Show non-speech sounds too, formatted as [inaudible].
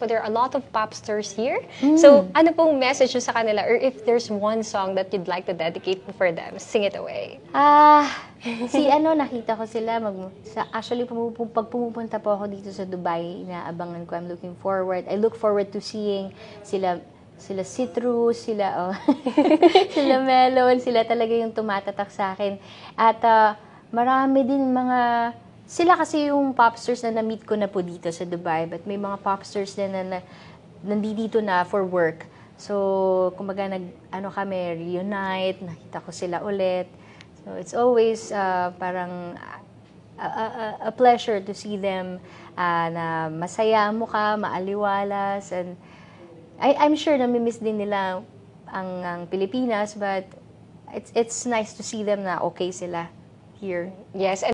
but there are a lot of pop stars here. Mm. So, ano pong message nyo sa kanila? Or if there's one song that you'd like to dedicate for them, sing it away. Ah, [laughs] si ano, nakita ko sila. Mag, sa, actually, pumupu, pag pumupunta po ako dito sa Dubai, inaabangan ko, I'm looking forward. I look forward to seeing sila sila citrus, sila, oh, [laughs] sila melon, sila talaga yung tumatatak sa akin. At uh, marami din mga sila kasi yung popsters na na-meet ko na po dito sa Dubai, but may mga popsters na, na, na nandito na for work. So, kumbaga, nag, ano kami, reunite, nakita ko sila ulit. So, it's always uh, parang a, a, a pleasure to see them uh, na masaya mo ka, maaliwalas, and I, I'm sure na miss din nila ang, ang Pilipinas, but it's, it's nice to see them na okay sila here. Yes, and